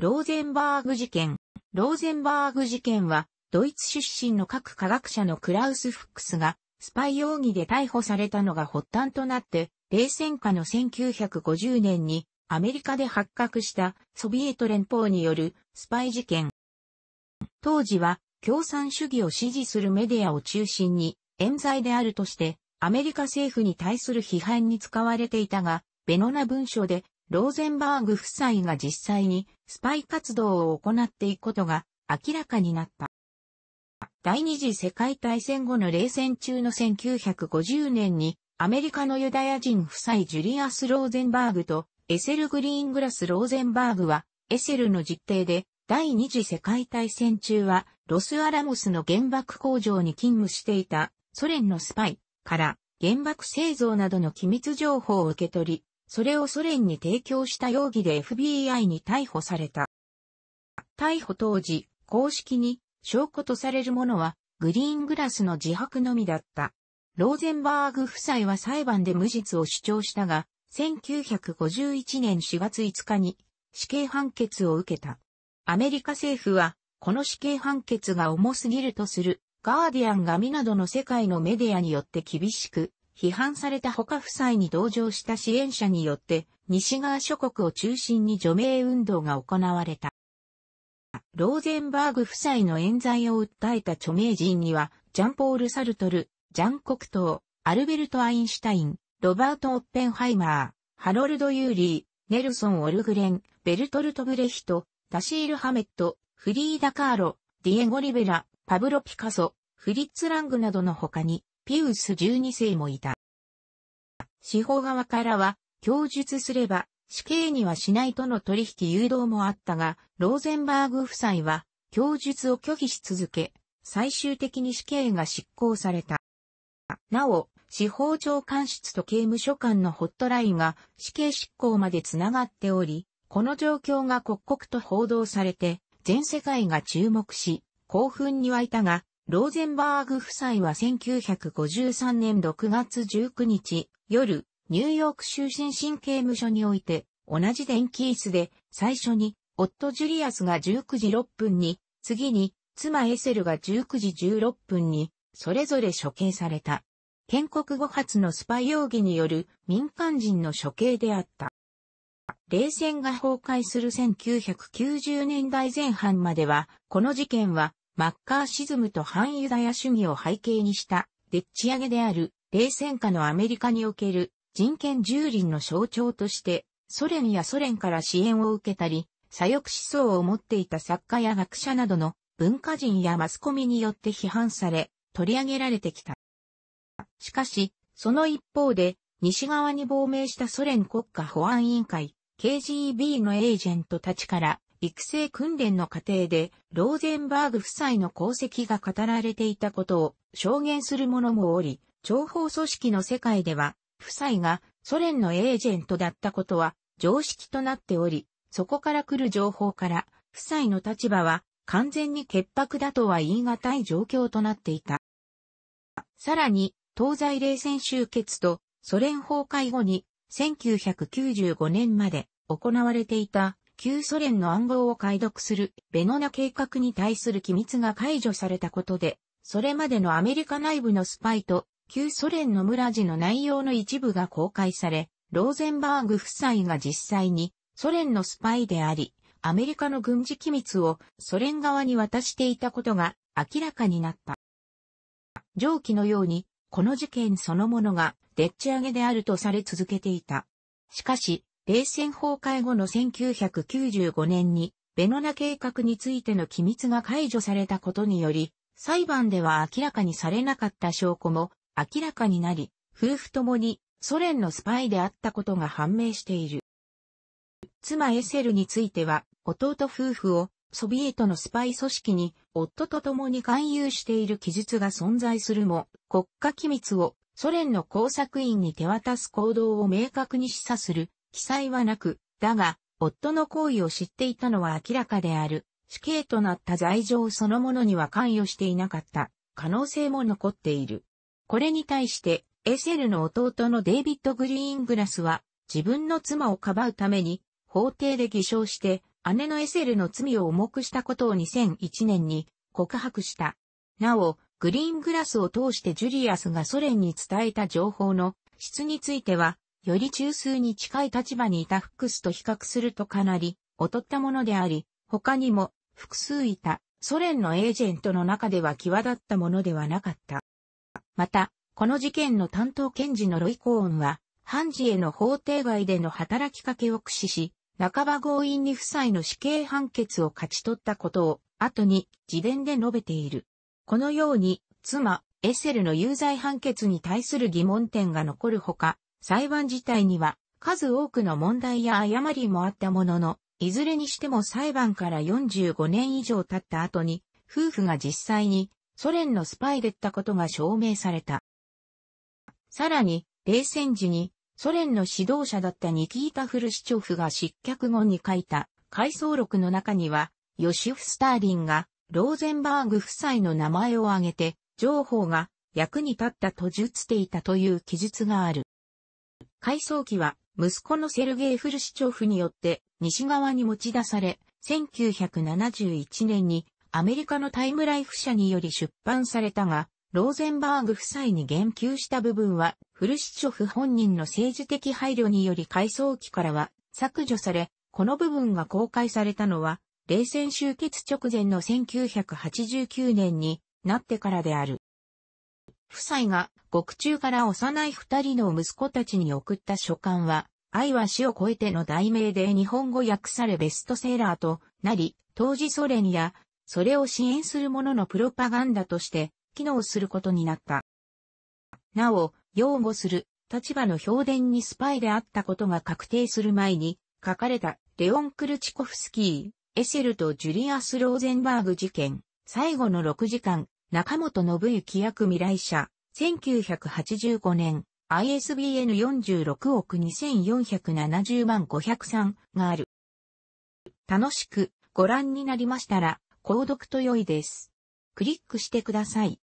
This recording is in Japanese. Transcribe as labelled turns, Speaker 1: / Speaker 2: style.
Speaker 1: ローゼンバーグ事件。ローゼンバーグ事件は、ドイツ出身の各科学者のクラウス・フックスが、スパイ容疑で逮捕されたのが発端となって、冷戦下の1950年に、アメリカで発覚したソビエト連邦によるスパイ事件。当時は、共産主義を支持するメディアを中心に、冤罪であるとして、アメリカ政府に対する批判に使われていたが、ベノな文書でローゼンバーグ夫妻が実際にスパイ活動を行っていくことが明らかになった。第二次世界大戦後の冷戦中の1950年にアメリカのユダヤ人夫妻ジュリアス・ローゼンバーグとエセル・グリーングラス・ローゼンバーグはエセルの実定で第二次世界大戦中はロス・アラモスの原爆工場に勤務していたソ連のスパイから原爆製造などの機密情報を受け取りそれをソ連に提供した容疑で FBI に逮捕された。逮捕当時、公式に証拠とされるものはグリーングラスの自白のみだった。ローゼンバーグ夫妻は裁判で無実を主張したが、1951年4月5日に死刑判決を受けた。アメリカ政府は、この死刑判決が重すぎるとする、ガーディアン紙などの世界のメディアによって厳しく批判された他夫妻に同情した支援者によって、西側諸国を中心に除名運動が行われた。ローゼンバーグ夫妻の冤罪を訴えた著名人には、ジャンポール・サルトル、ジャン・コクトー、アルベルト・アインシュタイン、ロバート・オッペンハイマー、ハロルド・ユーリー、ネルソン・オルグレン、ベルトルト・ブレヒト、タシール・ハメット、フリーダ・カーロ、ディエゴ・リベラ、パブロ・ピカソ、フリッツ・ラングなどの他に、ピウス12世もいた。司法側からは、供述すれば、死刑にはしないとの取引誘導もあったが、ローゼンバーグ夫妻は、供述を拒否し続け、最終的に死刑が執行された。なお、司法長官室と刑務所間のホットラインが死刑執行までつながっており、この状況が刻々と報道されて、全世界が注目し、興奮に湧いたが、ローゼンバーグ夫妻は1953年6月19日夜、ニューヨーク終身神刑務所において、同じ電気椅子で最初に夫ジュリアスが19時6分に、次に妻エセルが19時16分に、それぞれ処刑された。建国後発のスパイ容疑による民間人の処刑であった。冷戦が崩壊する1990年代前半までは、この事件はマッカーシズムと反ユダヤ主義を背景にしたでっち上げである冷戦下のアメリカにおける人権蹂躙の象徴としてソ連やソ連から支援を受けたり左翼思想を持っていた作家や学者などの文化人やマスコミによって批判され取り上げられてきた。しかし、その一方で西側に亡命したソ連国家保安委員会 KGB のエージェントたちから育成訓練の過程で、ローゼンバーグ夫妻の功績が語られていたことを証言する者もおり、情報組織の世界では、夫妻がソ連のエージェントだったことは常識となっており、そこから来る情報から、夫妻の立場は完全に潔白だとは言い難い状況となっていた。さらに、東西冷戦終結とソ連崩壊後に1995年まで行われていた旧ソ連の暗号を解読するベノナ計画に対する機密が解除されたことで、それまでのアメリカ内部のスパイと旧ソ連の村地の内容の一部が公開され、ローゼンバーグ夫妻が実際にソ連のスパイであり、アメリカの軍事機密をソ連側に渡していたことが明らかになった。上記のように、この事件そのものがでっち上げであるとされ続けていた。しかし、冷戦崩壊後の1995年に、ベノナ計画についての機密が解除されたことにより、裁判では明らかにされなかった証拠も明らかになり、夫婦ともにソ連のスパイであったことが判明している。妻エセルについては、弟夫婦をソビエトのスパイ組織に夫と共に勧誘している記述が存在するも、国家機密をソ連の工作員に手渡す行動を明確に示唆する記載はなく、だが、夫の行為を知っていたのは明らかである。死刑となった罪状そのものには関与していなかった可能性も残っている。これに対して、エセルの弟のデイビッド・グリーングラスは、自分の妻をかばうために、法廷で偽証して、姉のエセルの罪を重くしたことを2001年に告白した。なお、グリーングラスを通してジュリアスがソ連に伝えた情報の質については、より中枢に近い立場にいたフックスと比較するとかなり劣ったものであり、他にも複数いたソ連のエージェントの中では際立ったものではなかった。また、この事件の担当検事のロイ・コーンは、判事への法廷外での働きかけを駆使し、半ば強引に夫妻の死刑判決を勝ち取ったことを、後に自伝で述べている。このように、妻、エセルの有罪判決に対する疑問点が残るほか、裁判自体には数多くの問題や誤りもあったものの、いずれにしても裁判から45年以上経った後に、夫婦が実際にソ連のスパイだったことが証明された。さらに、冷戦時にソ連の指導者だったニキータ・フルシチョフが失脚後に書いた回想録の中には、ヨシフ・スターリンがローゼンバーグ夫妻の名前を挙げて、情報が役に立ったと述していたという記述がある。改装機は、息子のセルゲイ・フルシチョフによって西側に持ち出され、1971年にアメリカのタイムライフ社により出版されたが、ローゼンバーグ夫妻に言及した部分は、フルシチョフ本人の政治的配慮により改装機からは削除され、この部分が公開されたのは、冷戦終結直前の1989年になってからである。夫妻が獄中から幼い二人の息子たちに送った書簡は、愛は死を超えての題名で日本語訳されベストセーラーとなり、当時ソ連や、それを支援する者のプロパガンダとして機能することになった。なお、擁護する立場の評伝にスパイであったことが確定する前に、書かれたレオン・クルチコフスキー、エセルとジュリアス・ローゼンバーグ事件、最後の6時間、中本信之役未来社、1985年、ISBN 46億2470万503がある。楽しくご覧になりましたら、購読と良いです。クリックしてください。